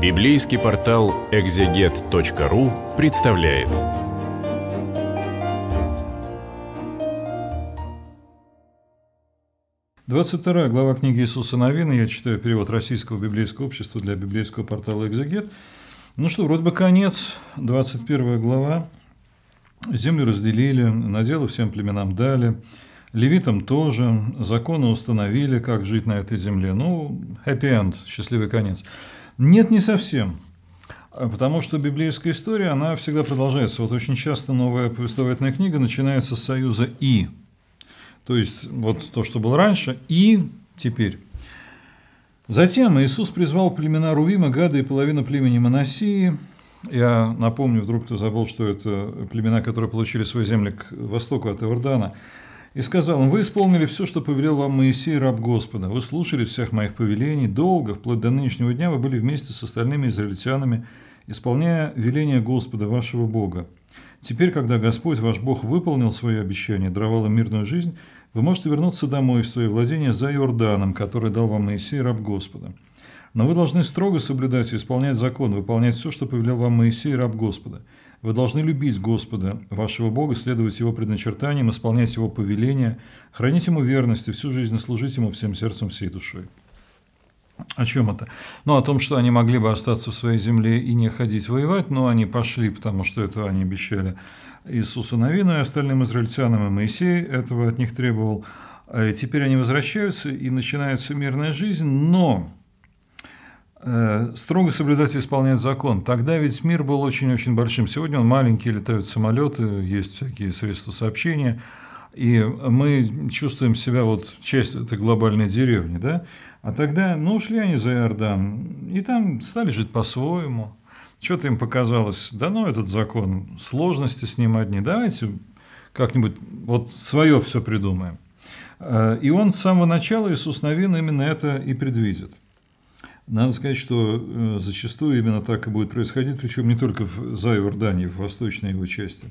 Библейский портал экзегет.ру представляет. Двадцать вторая глава книги Иисуса Новина. Я читаю перевод Российского библейского общества для библейского портала «Экзегет». Ну что, вроде бы конец, 21 глава. Землю разделили, наделы всем племенам дали, левитам тоже, законы установили, как жить на этой земле. Ну, happy end, счастливый конец. Нет, не совсем. А, потому что библейская история, она всегда продолжается. Вот очень часто новая повествовательная книга начинается с союза «и». То есть, вот то, что было раньше, «и» теперь. Затем Иисус призвал племена Рувима, Гада и половина племени Моносии. Я напомню, вдруг кто забыл, что это племена, которые получили свои земли к востоку от Иордана – и сказал им, «Вы исполнили все, что повелел вам Моисей, раб Господа. Вы слушали всех моих повелений долго, вплоть до нынешнего дня вы были вместе с остальными израильтянами, исполняя веления Господа, вашего Бога. Теперь, когда Господь, ваш Бог, выполнил свои обещания, даровал им мирную жизнь, вы можете вернуться домой в свои владения за Иорданом, который дал вам Моисей, раб Господа. Но вы должны строго соблюдать и исполнять закон, выполнять все, что повелел вам Моисей, раб Господа. Вы должны любить Господа, вашего Бога, следовать Его предначертаниям, исполнять Его повеления, хранить Ему верность и всю жизнь служить Ему всем сердцем, всей душой. О чем это? Ну, о том, что они могли бы остаться в своей земле и не ходить воевать, но они пошли, потому что это они обещали Иисусу Новину и остальным израильтянам, и Моисей этого от них требовал. Э, теперь они возвращаются, и начинается мирная жизнь, но Э, строго соблюдать и исполнять закон. Тогда ведь мир был очень-очень большим. Сегодня он маленький, летают самолеты, есть всякие средства сообщения. И мы чувствуем себя вот часть этой глобальной деревни, да? А тогда, ну, ушли они за Иордан, и там стали жить по-своему. Что-то им показалось, да ну этот закон, сложности с ним одни, давайте как-нибудь вот свое все придумаем. Э, и он с самого начала, Иисус Новин, именно это и предвидит – надо сказать, что э, зачастую именно так и будет происходить, причем не только в, за Иорданией, в восточной его части.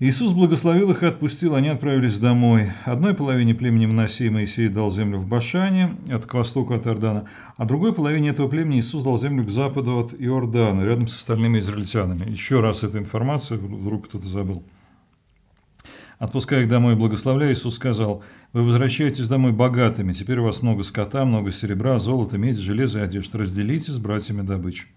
Иисус благословил их и отпустил, они отправились домой. Одной половине племени Мносии Моисей дал землю в Башане, от к востоку от Иордана, а другой половине этого племени Иисус дал землю к западу от Иордана, рядом с остальными израильтянами. Еще раз эта информация, вдруг кто-то забыл. Отпуская их домой и благословляя, Иисус сказал, «Вы возвращаетесь домой богатыми, теперь у вас много скота, много серебра, золота, меди, железа и одежды. Разделите с братьями добычу».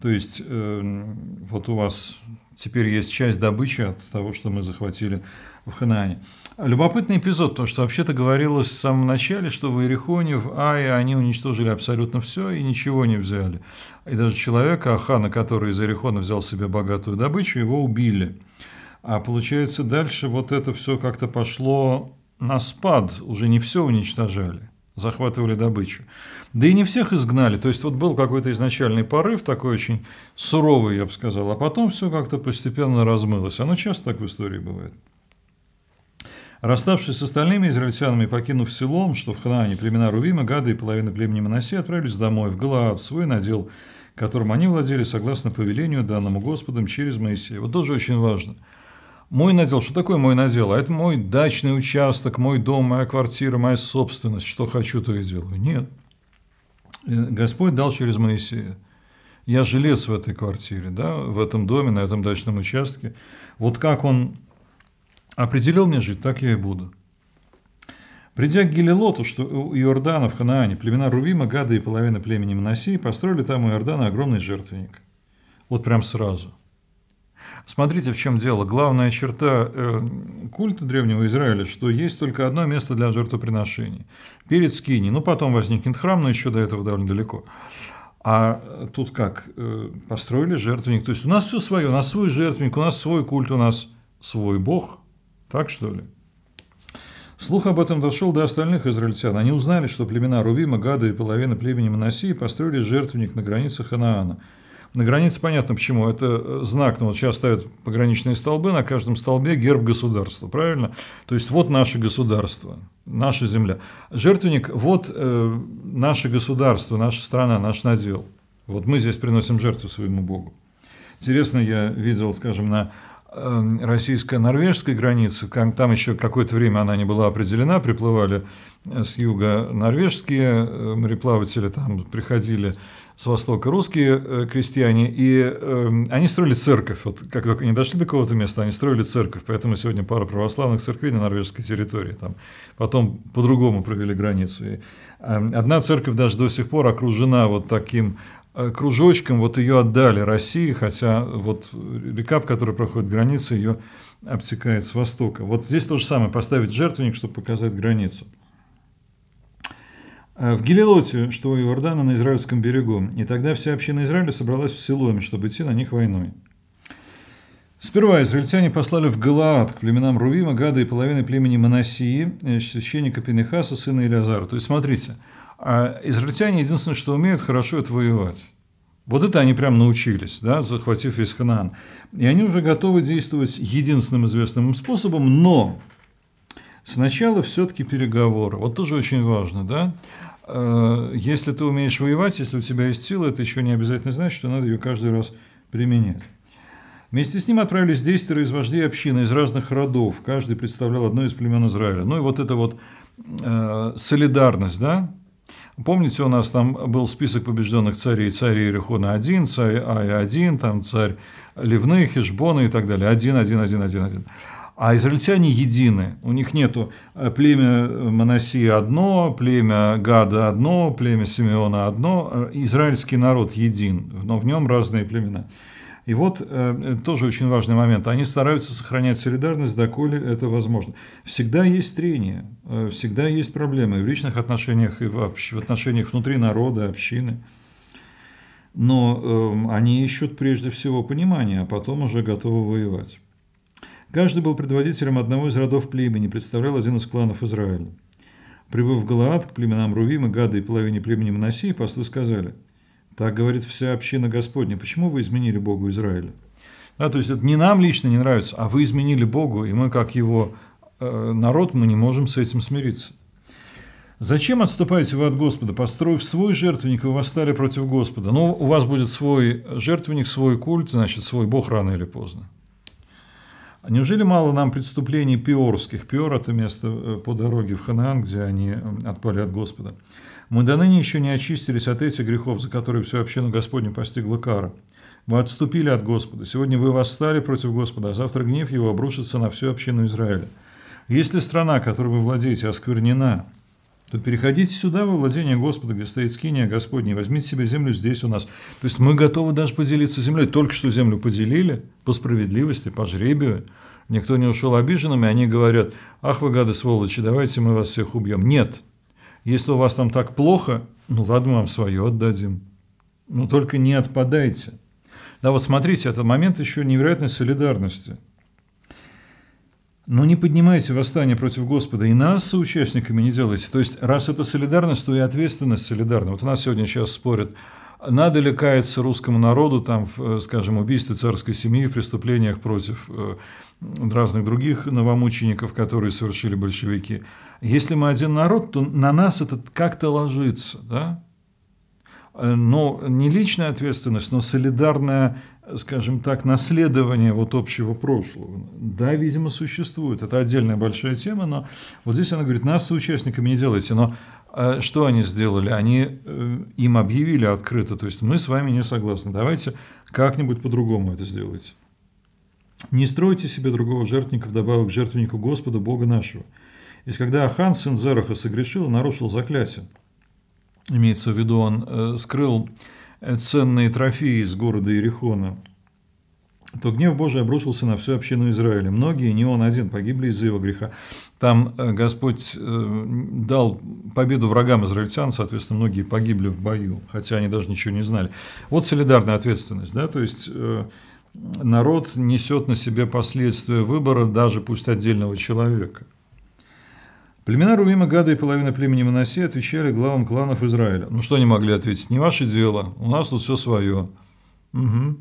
То есть, э, вот у вас теперь есть часть добычи от того, что мы захватили в Ханаане. Любопытный эпизод, потому что вообще-то говорилось в самом начале, что в Иерихоне, в Ае они уничтожили абсолютно все и ничего не взяли. И даже человека, Ахана, который из Иерихона взял себе богатую добычу, его убили. А получается, дальше вот это все как-то пошло на спад, уже не все уничтожали, захватывали добычу. Да и не всех изгнали, то есть вот был какой-то изначальный порыв, такой очень суровый, я бы сказал, а потом все как-то постепенно размылось. Оно часто так в истории бывает. Расставшись с остальными израильтянами, покинув селом, что в Ханаане племена Рувима, Гады и половина племени Манасе отправились домой, в Галаад, свой надел, которым они владели согласно повелению, данному Господом через Моисея. Вот тоже очень важно – мой надел, что такое мой надел? А это мой дачный участок, мой дом, моя квартира, моя собственность, что хочу, то и делаю. Нет. Э, Господь дал через Моисея. Я жилец в этой квартире, да, в этом доме, на этом дачном участке. Вот как он определил мне жить, так я и буду. Придя к Гелилоту, что у Иордана в Ханаане, племена Рувима, гады и половина племени Манасии построили там у Иордана огромный жертвенник. Вот прям сразу – Смотрите, в чем дело. Главная черта э, культа Древнего Израиля, что есть только одно место для жертвоприношений. Перед скини, ну потом возникнет храм, но еще до этого довольно далеко. А тут как? Э, построили жертвенник. То есть у нас все свое, у нас свой жертвенник, у нас свой культ, у нас свой бог. Так что ли? Слух об этом дошел до остальных израильтян. Они узнали, что племена Рувима, Гада и половина племени Манасии построили жертвенник на границах Ханаана – на границе понятно почему. Это э, знак, Но ну, вот сейчас ставят пограничные столбы, на каждом столбе герб государства, правильно? То есть вот наше государство, наша земля. Жертвенник – вот э, наше государство, наша страна, наш надел. Вот мы здесь приносим жертву своему Богу. Интересно, я видел, скажем, на эм, российско-норвежской границе, там еще какое-то время она не была определена, приплывали э, с юга норвежские э, мореплаватели, там приходили с Востока русские э, крестьяне, и эм, они строили церковь. Вот как только они дошли до какого-то места, они строили церковь. Поэтому сегодня пара православных церквей на норвежской территории. Там. Потом по-другому провели границу. И, эм, одна церковь даже до сих пор окружена вот таким э, кружочком вот ее отдали России, хотя вот река, которой проходит граница, ее обтекает с востока. Вот здесь то же самое, поставить жертвенник, чтобы показать границу. А в Гелилоте, что у Иордана на израильском берегу, и тогда вся община Израиля собралась в Силоме, чтобы идти на них войной. Сперва израильтяне послали в Галаад к племенам Рувима, Гада и половины племени Манасии, э, священника Пенехаса, сына Илиазара. То есть, смотрите, а израильтяне единственное, что умеют, хорошо это воевать. Вот это они прям научились, да, захватив весь Ханаан. И они уже готовы действовать единственным известным им способом, но Сначала все-таки переговоры. Вот тоже очень важно, да? Э, если ты умеешь воевать, если у тебя есть сила, это еще не обязательно значит, что надо ее каждый раз применять. Вместе с ним отправились десятеро из вождей общины из разных родов. Каждый представлял одно из племен Израиля. Ну и вот эта вот э, солидарность, да? Помните, у нас там был список побежденных царей. Царь Иерихона 1, царь Ай 1, там царь Ливны, Хешбона и так далее. Один, один, один, один, один. А израильтяне едины. У них нету э, племя э, Моносия одно, племя Гада одно, племя Симеона одно. Э, израильский народ един, но в нем разные племена. И вот тоже очень важный момент. Они стараются сохранять солидарность, доколе это возможно. Всегда есть трение, всегда есть проблемы в личных отношениях, и в, в отношениях внутри народа, общины. Но э, они ищут прежде всего понимания, а потом уже готовы воевать. Каждый был предводителем одного из родов племени, представлял один из кланов Израиля. Прибыв в Галаад к племенам Рувима, Гады и половине племени Моносии, послы сказали, «Так говорит вся община Господня, почему вы изменили Богу Израиля?» Да, то есть это не нам лично не нравится, а вы изменили Богу, и мы как его э, народ, мы не можем с этим смириться. Зачем отступаете вы от Господа? Построив свой жертвенник, вы восстали против Господа. Ну, у вас будет свой жертвенник, свой культ, значит, свой Бог рано или поздно. Неужели мало нам преступлений пиорских? Пиор – это место э, по дороге в Ханаан, где они э, отпали от Господа. Мы до ныне еще не очистились от этих грехов, за которые всю общину Господню постигла кара. Вы отступили от Господа. Сегодня вы восстали против Господа, а завтра гнев его обрушится на всю общину Израиля. Если страна, которой вы владеете, осквернена, то переходите сюда во владение Господа, где стоит скиния Господня, возьмите себе землю здесь у нас. То есть мы готовы даже поделиться землей. Только что землю поделили по справедливости, по жребию. Никто не ушел обиженными, они говорят, ах вы гады сволочи, давайте мы вас всех убьем. Нет, если у вас там так плохо, ну ладно, мы вам свое отдадим. Но только не отпадайте. Да вот смотрите, это момент еще невероятной солидарности – но не поднимайте восстание против Господа и нас соучастниками не делайте. То есть, раз это солидарность, то и ответственность солидарна. Вот у нас сегодня сейчас спорят, надо ли каяться русскому народу, там, в, э, скажем, убийстве царской семьи, в преступлениях против э, разных других новомучеников, которые совершили большевики. Если мы один народ, то на нас это как-то ложится, да? Э, но не личная ответственность, но солидарная скажем так, наследование вот общего прошлого. Да, видимо, существует. Это отдельная большая тема, но вот здесь она говорит, нас соучастниками не делайте. Но э, что они сделали? Они э, им объявили открыто, то есть мы с вами не согласны. Давайте как-нибудь по-другому это сделайте. Не стройте себе другого жертвенника вдобавок к жертвеннику Господа, Бога нашего. И когда Ахан, сын Зераха, согрешил и нарушил заклятие, имеется в виду, он э, скрыл ценные трофеи из города Иерихона, то гнев Божий обрушился на всю общину Израиля. Многие, не он один, погибли из-за его греха. Там э, Господь э, дал победу врагам израильтян, соответственно, многие погибли в бою, хотя они даже ничего не знали. Вот солидарная ответственность, да, то есть э, народ несет на себе последствия выбора даже пусть отдельного человека. Племена Рувима, Гада и половина племени Манаси отвечали главам кланов Израиля. Ну что они могли ответить? Не ваше дело, у нас тут все свое. Угу.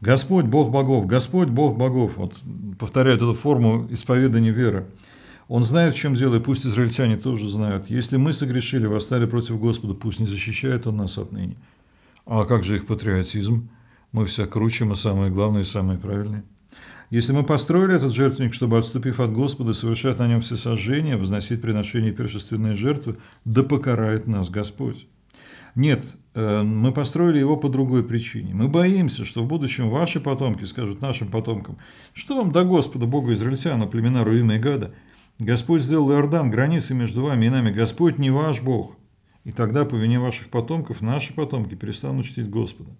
Господь, Бог богов, Господь, Бог богов. Вот повторяют эту форму исповедания веры. Он знает, в чем дело, и пусть израильтяне тоже знают. Если мы согрешили, восстали против Господа, пусть не защищает Он нас отныне. А как же их патриотизм? Мы все круче, мы самые главные самые правильные. Если мы построили этот жертвенник, чтобы, отступив от Господа, совершать на нем все сожжения, возносить приношения и першественные жертвы, да покарает нас Господь. Нет, э, мы построили его по другой причине. Мы боимся, что в будущем ваши потомки скажут нашим потомкам, что вам до Господа, Бога Израильтяна, племена руины и гада? Господь сделал Иордан границей между вами и нами. Господь не ваш Бог. И тогда по вине ваших потомков наши потомки перестанут чтить Господа.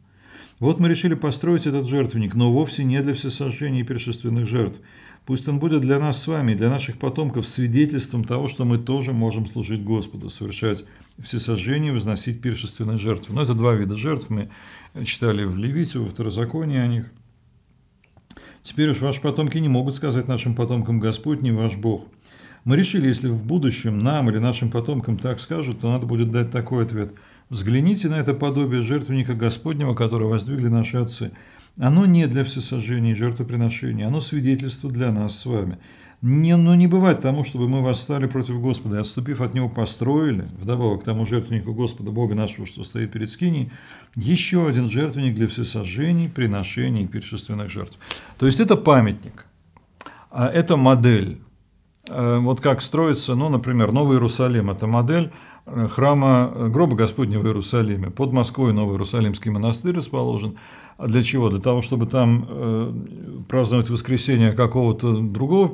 Вот мы решили построить этот жертвенник, но вовсе не для всесожжения и першественных жертв. Пусть он будет для нас с вами, для наших потомков свидетельством того, что мы тоже можем служить Господу, совершать всесожжение и возносить пиршественные жертвы. Но это два вида жертв, мы читали в Левите, во Второзаконии о них. Теперь уж ваши потомки не могут сказать нашим потомкам «Господь не ваш Бог». Мы решили, если в будущем нам или нашим потомкам так скажут, то надо будет дать такой ответ – Взгляните на это подобие жертвенника Господнего, которое воздвигли наши отцы. Оно не для всесожжения и жертвоприношения, оно свидетельство для нас с вами. Не, но ну, не бывает тому, чтобы мы восстали против Господа, и отступив от Него, построили, вдобавок к тому жертвеннику Господа, Бога нашего, что стоит перед скиней, еще один жертвенник для всесожжений, приношений и пиршественных жертв. То есть это памятник, а это модель, Э, вот как строится, ну, например, Новый Иерусалим. Это модель э, храма э, гроба Господня в Иерусалиме. Под Москвой Новый Иерусалимский монастырь расположен. А для чего? Для того, чтобы там праздновать воскресение какого-то другого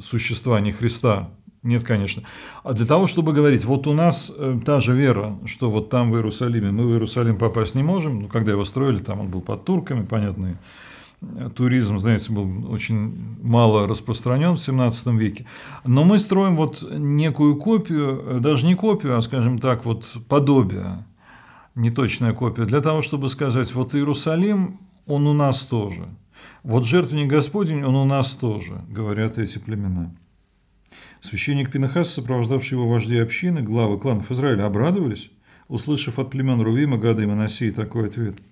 существа, не Христа. Нет, конечно. А для того, чтобы говорить, вот у нас та же вера, что вот там в Иерусалиме, мы в Иерусалим попасть не можем, ну, когда его строили, там он был под турками, понятные туризм, знаете, был очень мало распространен в 17 веке. Но мы строим вот некую копию, э, даже не копию, а, скажем так, вот подобие, неточная копия, для того, чтобы сказать, вот Иерусалим, он у нас тоже. Вот жертвенник Господень, он у нас тоже, говорят эти племена. Священник Пинахас, сопровождавший его вожди общины, главы кланов Израиля, обрадовались, услышав от племен Рувима, Гада и Манасии такой ответ –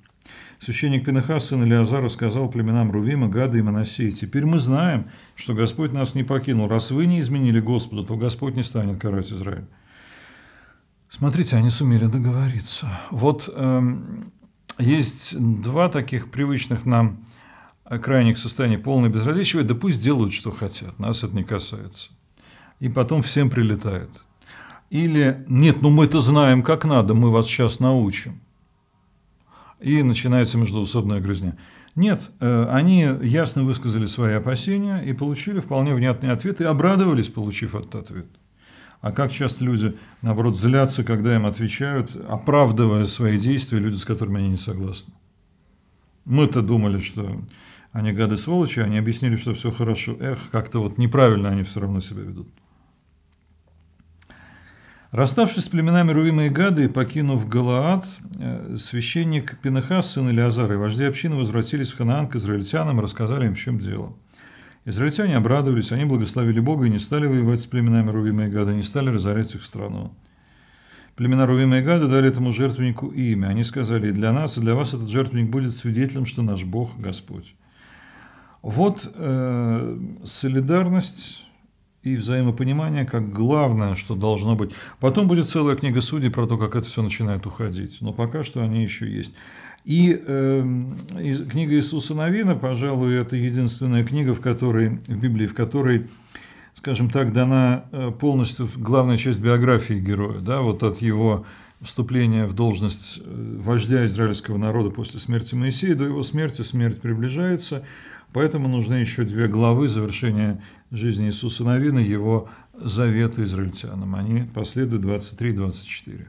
Священник Пинахас, сын Илиазара, сказал племенам Рувима, Гада и Моносеи, «Теперь мы знаем, что Господь нас не покинул. Раз вы не изменили Господу, то Господь не станет карать Израиль». Смотрите, они сумели договориться. Вот э, есть два таких привычных нам крайних состояний полное безразличие. да пусть делают, что хотят, нас это не касается. И потом всем прилетает. Или нет, ну мы это знаем как надо, мы вас сейчас научим и начинается междуусобная грызня. Нет, э, они ясно высказали свои опасения и получили вполне внятный ответ и обрадовались, получив этот ответ. А как часто люди, наоборот, злятся, когда им отвечают, оправдывая свои действия люди, с которыми они не согласны. Мы-то думали, что они гады сволочи, а они объяснили, что все хорошо. Эх, как-то вот неправильно они все равно себя ведут. Расставшись с племенами Руима и Гады, покинув Галаад, э, священник Пинахас, сын Илиазара и вожди общины возвратились в Ханаан к израильтянам и рассказали им, в чем дело. Израильтяне обрадовались, они благословили Бога и не стали воевать с племенами Рувима и Гада, не стали разорять их страну. Племена Рувима и Гада дали этому жертвеннику имя. Они сказали, для нас, и для вас этот жертвенник будет свидетелем, что наш Бог – Господь. Вот э, солидарность и взаимопонимание как главное, что должно быть. Потом будет целая книга судей про то, как это все начинает уходить, но пока что они еще есть. И э, книга Иисуса Новина, пожалуй, это единственная книга, в которой, в Библии, в которой, скажем так, дана э, полностью главная часть биографии героя, да, вот от его вступления в должность э, вождя израильского народа после смерти Моисея до его смерти, смерть приближается – Поэтому нужны еще две главы завершения жизни Иисуса Новина, его завета израильтянам. Они последуют 23-24.